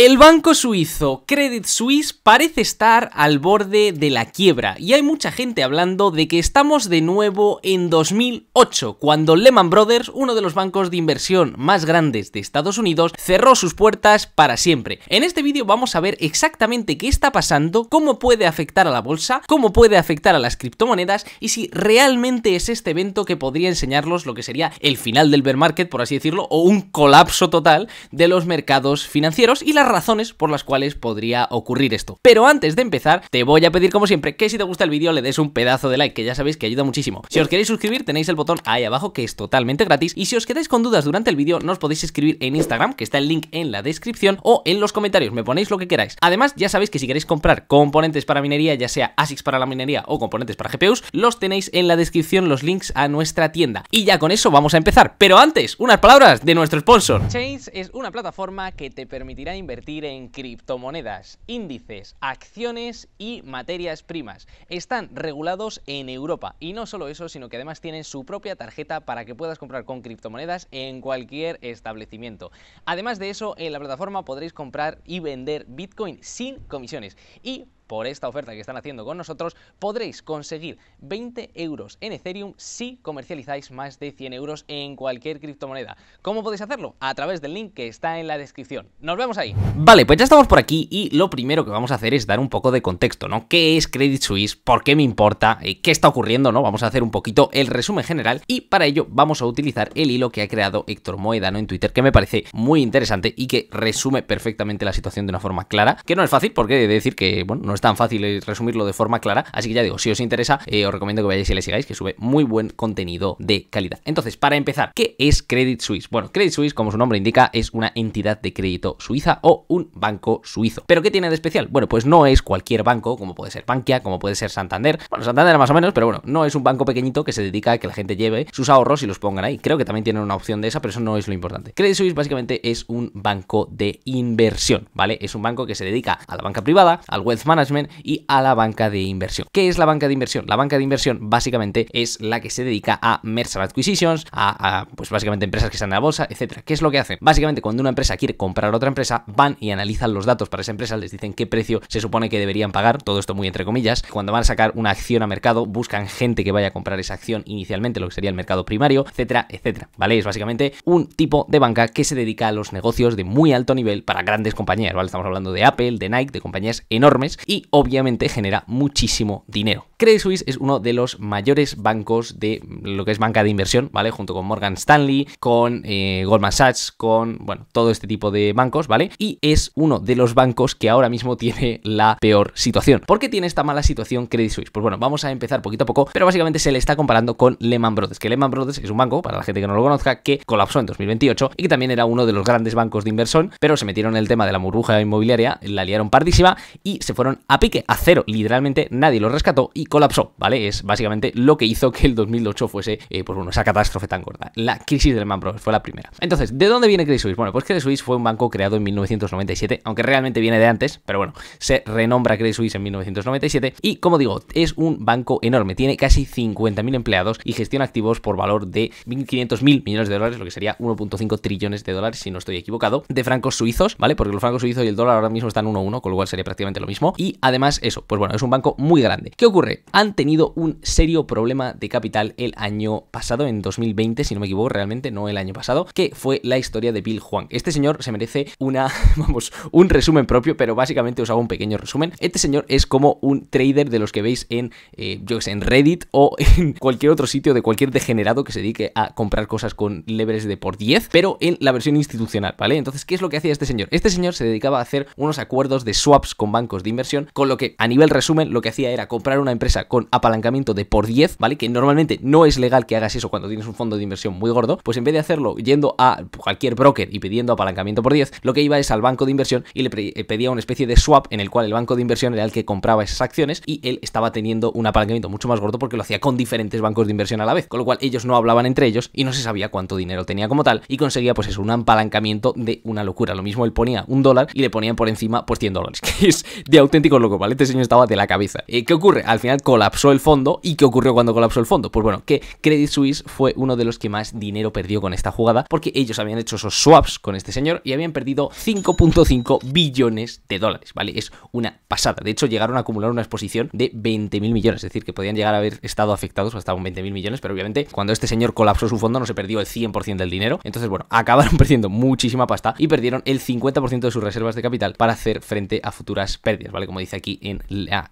El banco suizo Credit Suisse parece estar al borde de la quiebra y hay mucha gente hablando de que estamos de nuevo en 2008, cuando Lehman Brothers, uno de los bancos de inversión más grandes de Estados Unidos, cerró sus puertas para siempre. En este vídeo vamos a ver exactamente qué está pasando, cómo puede afectar a la bolsa, cómo puede afectar a las criptomonedas y si realmente es este evento que podría enseñarlos lo que sería el final del bear market, por así decirlo, o un colapso total de los mercados financieros y la razones por las cuales podría ocurrir esto. Pero antes de empezar, te voy a pedir como siempre que si te gusta el vídeo le des un pedazo de like, que ya sabéis que ayuda muchísimo. Si os queréis suscribir tenéis el botón ahí abajo que es totalmente gratis y si os quedáis con dudas durante el vídeo nos podéis escribir en Instagram, que está el link en la descripción o en los comentarios, me ponéis lo que queráis. Además, ya sabéis que si queréis comprar componentes para minería, ya sea ASICs para la minería o componentes para GPUs, los tenéis en la descripción los links a nuestra tienda. Y ya con eso vamos a empezar. Pero antes, unas palabras de nuestro sponsor. Chains es una plataforma que te permitirá invertir en criptomonedas, índices, acciones y materias primas. Están regulados en Europa y no solo eso, sino que además tienen su propia tarjeta para que puedas comprar con criptomonedas en cualquier establecimiento. Además de eso, en la plataforma podréis comprar y vender Bitcoin sin comisiones. Y por esta oferta que están haciendo con nosotros, podréis conseguir 20 euros en Ethereum si comercializáis más de 100 euros en cualquier criptomoneda. ¿Cómo podéis hacerlo? A través del link que está en la descripción. ¡Nos vemos ahí! Vale, pues ya estamos por aquí y lo primero que vamos a hacer es dar un poco de contexto, ¿no? ¿Qué es Credit Suisse? ¿Por qué me importa? Eh, ¿Qué está ocurriendo? ¿No? Vamos a hacer un poquito el resumen general y para ello vamos a utilizar el hilo que ha creado Héctor Moedano en Twitter, que me parece muy interesante y que resume perfectamente la situación de una forma clara, que no es fácil porque de decir que, bueno, no es tan fácil eh, resumirlo de forma clara. Así que ya digo, si os interesa, eh, os recomiendo que vayáis y le sigáis, que sube muy buen contenido de calidad. Entonces, para empezar, ¿qué es Credit Suisse? Bueno, Credit Suisse, como su nombre indica, es una entidad de crédito suiza o un banco suizo. ¿Pero qué tiene de especial? Bueno, pues no es cualquier banco, como puede ser Bankia, como puede ser Santander. Bueno, Santander más o menos, pero bueno, no es un banco pequeñito que se dedica a que la gente lleve sus ahorros y los pongan ahí. Creo que también tienen una opción de esa, pero eso no es lo importante. Credit Suisse básicamente es un banco de inversión, ¿vale? Es un banco que se dedica a la banca privada, al wealth management, y a la banca de inversión. ¿Qué es la banca de inversión? La banca de inversión básicamente es la que se dedica a merger acquisitions, a, pues básicamente empresas que están en la bolsa, etcétera. ¿Qué es lo que hacen? Básicamente cuando una empresa quiere comprar otra empresa, van y analizan los datos para esa empresa, les dicen qué precio se supone que deberían pagar, todo esto muy entre comillas. Cuando van a sacar una acción a mercado, buscan gente que vaya a comprar esa acción inicialmente, lo que sería el mercado primario, etcétera, etcétera. ¿Vale? Es básicamente un tipo de banca que se dedica a los negocios de muy alto nivel para grandes compañías, ¿vale? Estamos hablando de Apple, de Nike, de compañías enormes y obviamente genera muchísimo dinero. Credit Suisse es uno de los mayores bancos de lo que es banca de inversión, ¿vale? Junto con Morgan Stanley, con eh, Goldman Sachs, con, bueno, todo este tipo de bancos, ¿vale? Y es uno de los bancos que ahora mismo tiene la peor situación. ¿Por qué tiene esta mala situación Credit Suisse? Pues bueno, vamos a empezar poquito a poco, pero básicamente se le está comparando con Lehman Brothers, que Lehman Brothers es un banco, para la gente que no lo conozca, que colapsó en 2028 y que también era uno de los grandes bancos de inversión, pero se metieron en el tema de la burbuja inmobiliaria, la liaron pardísima y se fueron a pique, a cero, literalmente nadie lo rescató y colapsó, ¿vale? Es básicamente lo que hizo que el 2008 fuese, eh, pues esa catástrofe tan gorda. La crisis del Man Brothers fue la primera. Entonces, ¿de dónde viene Credit Suisse? Bueno, pues Credit Suisse fue un banco creado en 1997, aunque realmente viene de antes, pero bueno, se renombra Credit Suisse en 1997 y como digo, es un banco enorme, tiene casi 50.000 empleados y gestiona activos por valor de 1.500.000 millones de dólares, lo que sería 1.5 trillones de dólares, si no estoy equivocado, de francos suizos, ¿vale? Porque los francos suizos y el dólar ahora mismo están 1-1, con lo cual sería prácticamente lo mismo. Y además eso, pues bueno, es un banco muy grande. ¿Qué ocurre? Han tenido un serio problema de capital el año pasado, en 2020, si no me equivoco, realmente no el año pasado, que fue la historia de Bill Juan. Este señor se merece una, vamos, un resumen propio, pero básicamente os hago un pequeño resumen. Este señor es como un trader de los que veis en, eh, yo sé, en Reddit o en cualquier otro sitio de cualquier degenerado que se dedique a comprar cosas con leveres de por 10, pero en la versión institucional, ¿vale? Entonces, ¿qué es lo que hacía este señor? Este señor se dedicaba a hacer unos acuerdos de swaps con bancos de inversión con lo que a nivel resumen lo que hacía era comprar una empresa con apalancamiento de por 10, ¿vale? Que normalmente no es legal que hagas eso cuando tienes un fondo de inversión muy gordo, pues en vez de hacerlo yendo a cualquier broker y pidiendo apalancamiento por 10, lo que iba es al banco de inversión y le eh, pedía una especie de swap en el cual el banco de inversión era el que compraba esas acciones y él estaba teniendo un apalancamiento mucho más gordo porque lo hacía con diferentes bancos de inversión a la vez, con lo cual ellos no hablaban entre ellos y no se sabía cuánto dinero tenía como tal y conseguía pues eso, un apalancamiento de una locura. Lo mismo él ponía un dólar y le ponían por encima pues 100 dólares, que es de auténtico con loco, ¿vale? Este señor estaba de la cabeza. ¿Y eh, ¿Qué ocurre? Al final colapsó el fondo. ¿Y qué ocurrió cuando colapsó el fondo? Pues bueno, que Credit Suisse fue uno de los que más dinero perdió con esta jugada porque ellos habían hecho esos swaps con este señor y habían perdido 5.5 billones de dólares, ¿vale? Es una pasada. De hecho, llegaron a acumular una exposición de 20.000 millones, es decir, que podían llegar a haber estado afectados hasta un 20 millones, pero obviamente cuando este señor colapsó su fondo no se perdió el 100% del dinero. Entonces, bueno, acabaron perdiendo muchísima pasta y perdieron el 50% de sus reservas de capital para hacer frente a futuras pérdidas, ¿vale? Como dice aquí eh,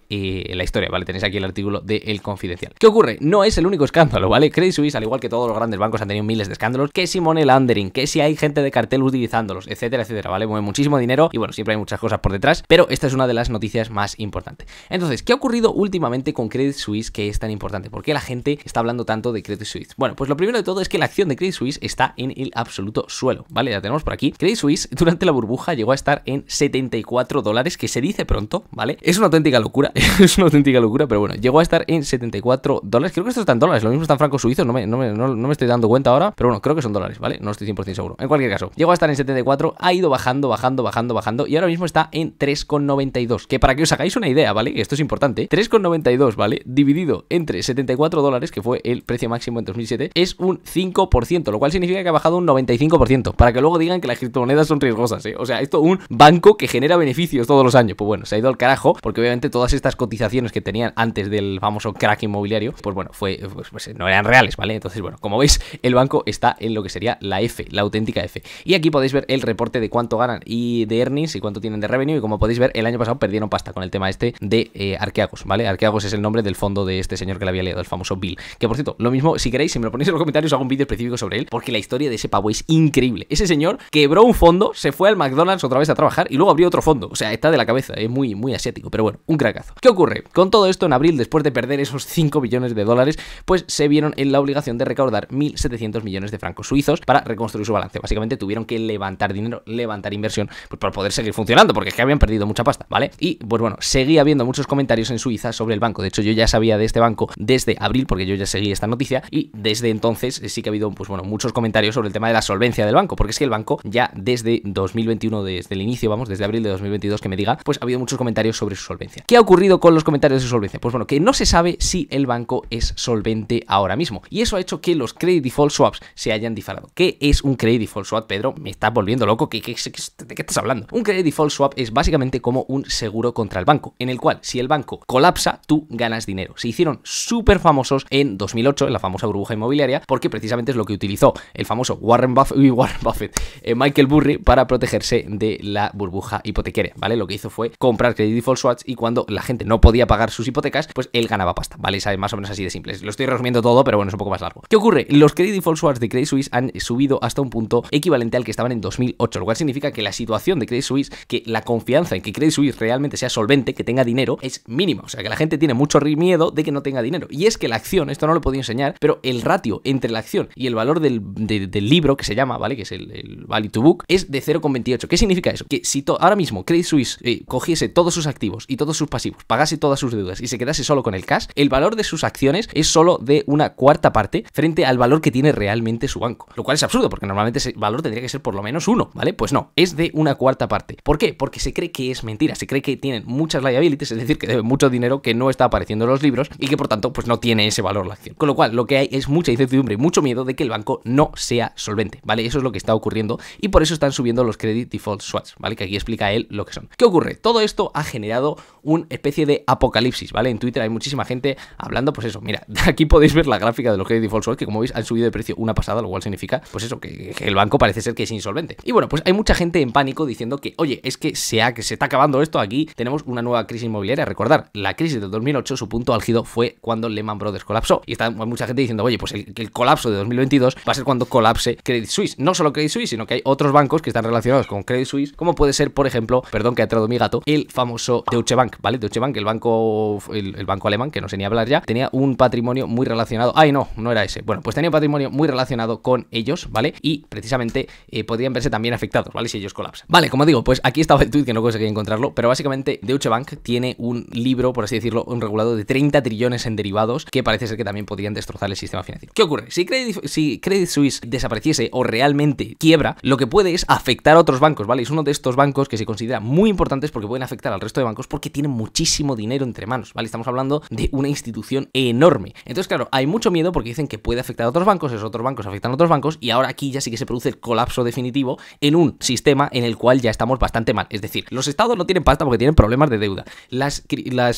en la, historia, ¿vale? Tenéis aquí el artículo de El Confidencial. ¿Qué ocurre? No es el único escándalo, ¿vale? Credit Suisse, al igual que todos los grandes bancos, han tenido miles de escándalos, que si money laundering? que si hay gente de cartel utilizándolos, etcétera, etcétera, ¿vale? Mueve muchísimo dinero y bueno, siempre hay muchas cosas por detrás, pero esta es una de las noticias más importantes. Entonces, ¿qué ha ocurrido últimamente con Credit Suisse que es tan importante? ¿Por qué la gente está hablando tanto de Credit Suisse? Bueno, pues lo primero de todo es que la acción de Credit Suisse está en el absoluto suelo, ¿vale? Ya tenemos por aquí. Credit Suisse durante la burbuja llegó a estar en 74 dólares, que se dice pronto, ¿vale? Es una auténtica locura, es una auténtica locura, pero bueno, llegó a estar en 74 dólares. Creo que esto está en dólares, lo mismo están francos suizos, no me, no, estoy dando cuenta ahora, pero bueno, creo que son dólares, ¿vale? No estoy 100% seguro. En cualquier caso, llegó a estar en 74, ha ido bajando, bajando, bajando, bajando, y ahora mismo está en 3,92. Que para que os hagáis una idea, ¿vale? Esto es importante. 3,92, ¿vale? Dividido entre 74 dólares, que fue el precio máximo en 2007, es un 5%, lo cual significa que ha bajado un 95%. Para que luego digan que las criptomonedas son riesgosas, ¿eh? O sea, esto un banco que genera beneficios todos los años. Pues bueno, se ha ido al porque obviamente todas estas cotizaciones que tenían antes del famoso crack inmobiliario, pues bueno, fue, pues, pues, no eran reales, ¿vale? Entonces, bueno, como veis, el banco está en lo que sería la F, la auténtica F. Y aquí podéis ver el reporte de cuánto ganan y de earnings y cuánto tienen de revenue. Y como podéis ver, el año pasado perdieron pasta con el tema este de eh, Arqueagos, ¿vale? Arqueagos es el nombre del fondo de este señor que le había leído, el famoso Bill. Que por cierto, lo mismo, si queréis, si me lo ponéis en los comentarios, hago un vídeo específico sobre él, porque la historia de ese pavo es increíble. Ese señor quebró un fondo, se fue al McDonald's otra vez a trabajar y luego abrió otro fondo. O sea, está de la cabeza, es muy, muy asiático, pero bueno, un cracazo. ¿Qué ocurre? Con todo esto, en abril, después de perder esos 5 billones de dólares, pues se vieron en la obligación de recaudar 1.700 millones de francos suizos para reconstruir su balance. Básicamente tuvieron que levantar dinero, levantar inversión, pues para poder seguir funcionando, porque es que habían perdido mucha pasta, ¿vale? Y pues bueno, seguía habiendo muchos comentarios en Suiza sobre el banco. De hecho, yo ya sabía de este banco desde abril, porque yo ya seguí esta noticia, y desde entonces eh, sí que ha habido, pues bueno, muchos comentarios sobre el tema de la solvencia del banco, porque es que el banco ya desde 2021, desde el inicio, vamos, desde abril de 2022 que me diga, pues ha habido muchos comentarios sobre su solvencia. ¿Qué ha ocurrido con los comentarios de su solvencia? Pues bueno, que no se sabe si el banco es solvente ahora mismo. Y eso ha hecho que los credit default swaps se hayan disparado. ¿Qué es un credit default swap, Pedro? Me estás volviendo loco. ¿Qué, de qué estás hablando? Un credit default swap es básicamente como un seguro contra el banco, en el cual si el banco colapsa, tú ganas dinero. Se hicieron súper famosos en 2008, en la famosa burbuja inmobiliaria, porque precisamente es lo que utilizó el famoso Warren Buffett, eh, Michael Burry, para protegerse de la burbuja hipotecaria, ¿vale? Lo que hizo fue comprar credit de default swaps y cuando la gente no podía pagar sus hipotecas, pues él ganaba pasta, ¿vale? sabe más o menos así de simple. Lo estoy resumiendo todo, pero bueno, es un poco más largo. ¿Qué ocurre? Los credit default swaps de Credit Suisse han subido hasta un punto equivalente al que estaban en 2008, lo cual significa que la situación de Credit Suisse, que la confianza en que Credit Suisse realmente sea solvente, que tenga dinero, es mínima. O sea, que la gente tiene mucho miedo de que no tenga dinero. Y es que la acción, esto no lo podía enseñar, pero el ratio entre la acción y el valor del, libro que se llama, ¿vale? Que es el, Value to Book, es de 0,28. ¿Qué significa eso? Que si ahora mismo Credit Suisse eh, cogiese todos sus activos y todos sus pasivos, pagase todas sus deudas y se quedase solo con el cash, el valor de sus acciones es solo de una cuarta parte frente al valor que tiene realmente su banco. Lo cual es absurdo, porque normalmente ese valor tendría que ser por lo menos uno, ¿vale? Pues no, es de una cuarta parte. ¿Por qué? Porque se cree que es mentira, se cree que tienen muchas liabilities, es decir, que deben mucho dinero que no está apareciendo en los libros y que por tanto pues no tiene ese valor la acción. Con lo cual, lo que hay es mucha incertidumbre y mucho miedo de que el banco no sea solvente, ¿vale? Eso es lo que está ocurriendo y por eso están subiendo los credit default swaps, ¿vale? Que aquí explica él lo que son. ¿Qué ocurre? Todo esto generado una especie de apocalipsis, ¿vale? En Twitter hay muchísima gente hablando, pues eso, mira, aquí podéis ver la gráfica de los Credit Default que como veis han subido de precio una pasada, lo cual significa, pues eso, que, el banco parece ser que es insolvente. Y bueno, pues hay mucha gente en pánico diciendo que, oye, es que, sea, que se está acabando esto, aquí tenemos una nueva crisis inmobiliaria. Recordar, la crisis de 2008, su punto álgido fue cuando Lehman Brothers colapsó. Y está mucha gente diciendo, oye, pues el, el colapso de 2022 va a ser cuando colapse Credit Suisse. No solo Credit Suisse, sino que hay otros bancos que están relacionados con Credit Suisse, como puede ser, por ejemplo, perdón que ha entrado mi gato, el famoso Deutsche Bank, ¿vale? Deutsche Bank, el banco, el, banco alemán, que no sé ni hablar ya, tenía un patrimonio muy relacionado. Ay, no, no era ese. Bueno, pues tenía un patrimonio muy relacionado con ellos, ¿vale? Y precisamente eh, podrían verse también afectados, ¿vale? Si ellos colapsan. Vale, como digo, pues aquí estaba el tweet que no conseguí encontrarlo, pero básicamente Deutsche Bank tiene un libro, por así decirlo, un regulado de 30 trillones en derivados que parece ser que también podrían destrozar el sistema financiero. ¿Qué ocurre? Si Credit, si Credit Suisse desapareciese o realmente quiebra, lo que puede es afectar a otros bancos, ¿vale? Es uno de estos bancos que se considera muy importantes porque pueden afectar al resto de bancos porque tienen muchísimo dinero entre manos, ¿vale? Estamos hablando de una institución enorme. Entonces, claro, hay mucho miedo porque dicen que puede afectar a otros bancos, esos otros bancos afectan a otros bancos y ahora aquí ya sí que se produce el colapso definitivo en un sistema en el cual ya estamos bastante mal. Es decir, los estados no tienen pasta porque tienen problemas de deuda. Las,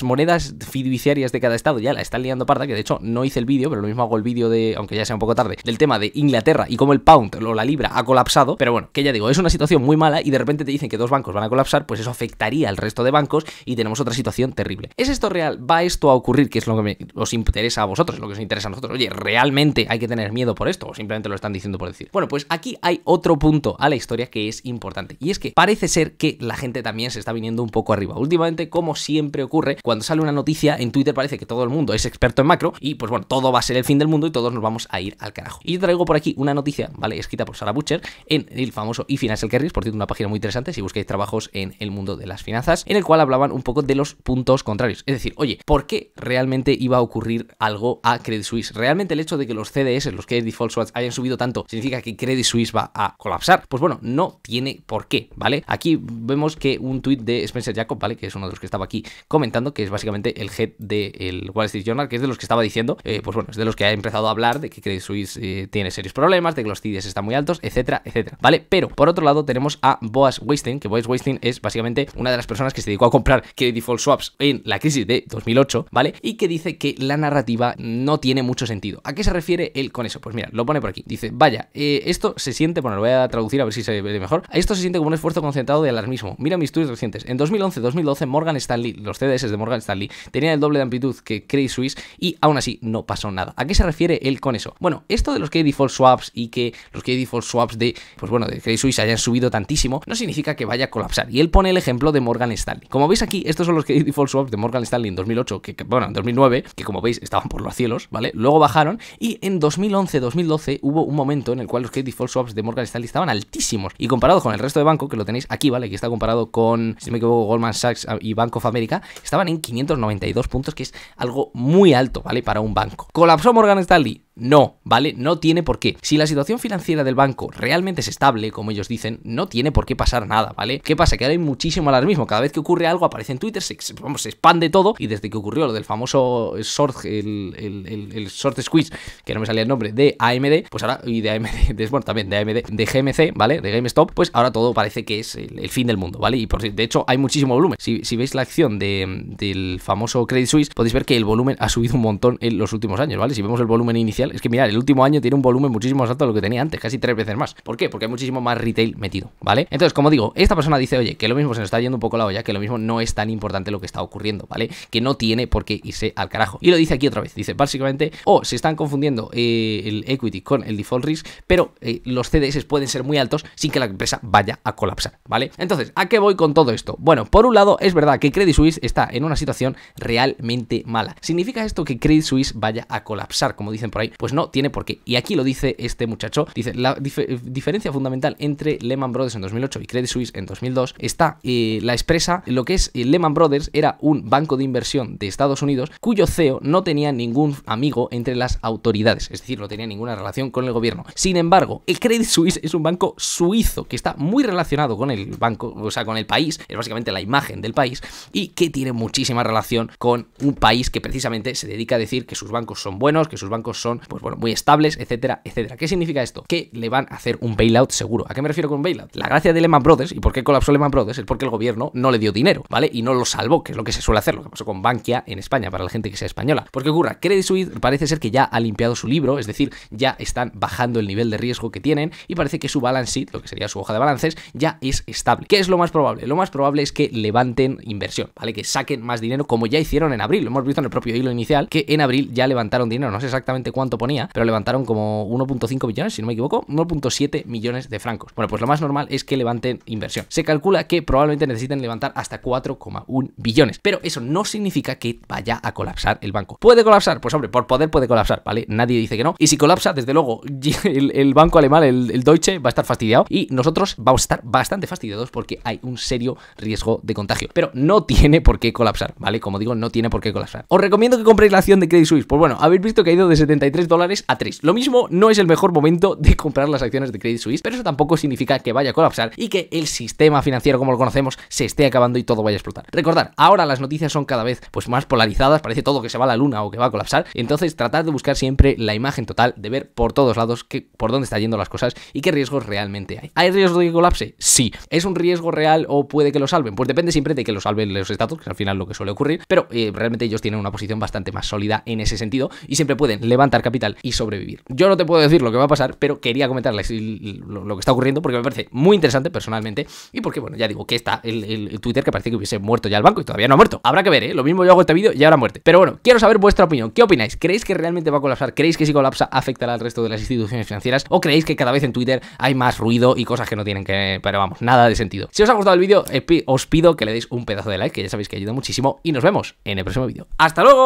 monedas fiduciarias de cada estado ya la están liando parda, que de hecho no hice el vídeo, pero lo mismo hago el vídeo de, aunque ya sea un poco tarde, del tema de Inglaterra y cómo el pound o la libra ha colapsado. Pero bueno, que ya digo, es una situación muy mala y de repente te dicen que dos bancos van a colapsar, pues eso afectaría al resto de bancos y tenemos otra situación terrible. ¿Es esto real? ¿Va esto a ocurrir? Que es lo que os interesa a vosotros, es lo que os interesa a nosotros. Oye, ¿realmente hay que tener miedo por esto? ¿O simplemente lo están diciendo por decir? Bueno, pues aquí hay otro punto a la historia que es importante. Y es que parece ser que la gente también se está viniendo un poco arriba. Últimamente, como siempre ocurre, cuando sale una noticia en Twitter parece que todo el mundo es experto en macro y pues bueno, todo va a ser el fin del mundo y todos nos vamos a ir al carajo. Y traigo por aquí una noticia, ¿vale? Escrita por Sarah Butcher en el famoso Financial Carries, por cierto, una página muy interesante si buscáis trabajos en el mundo de las finanzas, en cual hablaban un poco de los puntos contrarios. Es decir, oye, ¿por qué realmente iba a ocurrir algo a Credit Suisse? ¿Realmente el hecho de que los CDS, los Credit Default Swaps, hayan subido tanto significa que Credit Suisse va a colapsar? Pues bueno, no tiene por qué, ¿vale? Aquí vemos que un tuit de Spencer Jacob, ¿vale? Que es uno de los que estaba aquí comentando, que es básicamente el head del Wall Street Journal, que es de los que estaba diciendo, eh, pues bueno, es de los que ha empezado a hablar de que Credit Suisse eh, tiene serios problemas, de que los CDS están muy altos, etcétera, etcétera, ¿vale? Pero por otro lado tenemos a Boas Wasting, que Boas Wasting es básicamente una de las personas que se a comprar Credit Default Swaps en la crisis de 2008, ¿vale? Y que dice que la narrativa no tiene mucho sentido. ¿A qué se refiere él con eso? Pues mira, lo pone por aquí. Dice, vaya, eh, esto se siente, bueno, lo voy a traducir a ver si se ve mejor. Esto se siente como un esfuerzo concentrado de alarmismo. Mira mis tweets recientes. En 2011-2012, Morgan Stanley, los CDS de Morgan Stanley, tenían el doble de amplitud que Credit Suisse y aún así no pasó nada. ¿A qué se refiere él con eso? Bueno, esto de los Credit Default Swaps y que los Credit Default Swaps de, pues bueno, de Credit Suisse hayan subido tantísimo, no significa que vaya a colapsar. Y él pone el ejemplo de Morgan Stanley. Como veis aquí, estos son los credit default swaps de Morgan Stanley en 2008, que, bueno, en 2009, que como veis estaban por los cielos, ¿vale? Luego bajaron y en 2011-2012 hubo un momento en el cual los credit default swaps de Morgan Stanley estaban altísimos y comparado con el resto de banco, que lo tenéis aquí, ¿vale? Que está comparado con, si me equivoco, Goldman Sachs y Bank of America, estaban en 592 puntos, que es algo muy alto, ¿vale? Para un banco. Colapsó Morgan Stanley, no, ¿vale? No tiene por qué. Si la situación financiera del banco realmente es estable, como ellos dicen, no tiene por qué pasar nada, ¿vale? ¿Qué pasa? Que hay muchísimo alarmismo. Cada vez que ocurre algo aparece en Twitter, se, vamos, se expande todo y desde que ocurrió lo del famoso short, el, short squeeze, que no me salía el nombre, de AMD, pues ahora, y de AMD, de, bueno, también de AMD, de GMC, ¿vale? De GameStop, pues ahora todo parece que es el, fin del mundo, ¿vale? Y por, de hecho hay muchísimo volumen. Si, veis la acción del famoso Credit Suisse, podéis ver que el volumen ha subido un montón en los últimos años, ¿vale? Si vemos el volumen inicial, es que mirad, el último año tiene un volumen muchísimo más alto de lo que tenía antes, casi tres veces más. ¿Por qué? Porque hay muchísimo más retail metido, ¿vale? Entonces, como digo, esta persona dice, oye, que lo mismo se nos está yendo un poco la olla, que lo mismo no es tan importante lo que está ocurriendo, ¿vale? Que no tiene por qué irse al carajo. Y lo dice aquí otra vez, dice, básicamente, o oh, se están confundiendo eh, el equity con el default risk, pero eh, los CDS pueden ser muy altos sin que la empresa vaya a colapsar, ¿vale? Entonces, ¿a qué voy con todo esto? Bueno, por un lado, es verdad que Credit Suisse está en una situación realmente mala. ¿Significa esto que Credit Suisse vaya a colapsar, como dicen por ahí? Pues no tiene por qué. Y aquí lo dice este muchacho, dice, la diferencia fundamental entre Lehman Brothers en 2008 y Credit Suisse en 2002 está eh, la expresa, lo que es eh, Lehman Brothers era un banco de inversión de Estados Unidos cuyo CEO no tenía ningún amigo entre las autoridades, es decir, no tenía ninguna relación con el gobierno. Sin embargo, el Credit Suisse es un banco suizo que está muy relacionado con el banco, o sea, con el país, es básicamente la imagen del país y que tiene muchísima relación con un país que precisamente se dedica a decir que sus bancos son buenos, que sus bancos son pues bueno, muy estables, etcétera, etcétera. ¿Qué significa esto? Que le van a hacer un bailout seguro. ¿A qué me refiero con bailout? La gracia de Lehman Brothers y por qué colapsó Lehman Brothers es porque el gobierno no le dio dinero, ¿vale? Y no lo salvó, que es lo que se suele hacer, lo que pasó con Bankia en España para la gente que sea española. Porque ocurra, Credit Suisse parece ser que ya ha limpiado su libro, es decir, ya están bajando el nivel de riesgo que tienen y parece que su balance sheet, lo que sería su hoja de balances, ya es estable. ¿Qué es lo más probable? Lo más probable es que levanten inversión, ¿vale? Que saquen más dinero como ya hicieron en abril. Lo hemos visto en el propio hilo inicial que en abril ya levantaron dinero, no sé exactamente cuánto ponía, pero levantaron como 1.5 billones, si no me equivoco, 1.7 millones de francos. Bueno, pues lo más normal es que levanten inversión. Se calcula que probablemente necesiten levantar hasta 4,1 billones, pero eso no significa que vaya a colapsar el banco. ¿Puede colapsar? Pues hombre, por poder puede colapsar, ¿vale? Nadie dice que no. Y si colapsa, desde luego, el, banco alemán, el, el Deutsche, va a estar fastidiado y nosotros vamos a estar bastante fastidiados porque hay un serio riesgo de contagio. Pero no tiene por qué colapsar, ¿vale? Como digo, no tiene por qué colapsar. Os recomiendo que compréis la acción de Credit Suisse. Pues bueno, habéis visto que ha ido de 73 dólares a 3. Lo mismo, no es el mejor momento de comprar las acciones de Credit Suisse, pero eso tampoco significa que vaya a colapsar y que el sistema financiero como lo conocemos se esté acabando y todo vaya a explotar. Recordar, ahora las noticias son cada vez pues más polarizadas, parece todo que se va a la luna o que va a colapsar, entonces tratar de buscar siempre la imagen total, de ver por todos lados que, por dónde están yendo las cosas y qué riesgos realmente hay. ¿Hay riesgo de que colapse? Sí. ¿Es un riesgo real o puede que lo salven? Pues depende siempre de que lo salven los estados, que al final lo que suele ocurrir, pero eh, realmente ellos tienen una posición bastante más sólida en ese sentido y siempre pueden levantar capital y sobrevivir. Yo no te puedo decir lo que va a pasar, pero quería comentarles lo que está ocurriendo porque me parece muy interesante personalmente y porque, bueno, ya digo que está el, Twitter que parece que hubiese muerto ya el banco y todavía no ha muerto. Habrá que ver, ¿eh? Lo mismo yo hago este vídeo y ahora muerte. Pero bueno, quiero saber vuestra opinión. ¿Qué opináis? ¿Creéis que realmente va a colapsar? ¿Creéis que si colapsa afectará al resto de las instituciones financieras? ¿O creéis que cada vez en Twitter hay más ruido y cosas que no tienen que, pero vamos, nada de sentido? Si os ha gustado el vídeo, eh, os pido que le deis un pedazo de like, que ya sabéis que ayuda muchísimo y nos vemos en el próximo vídeo. ¡Hasta luego!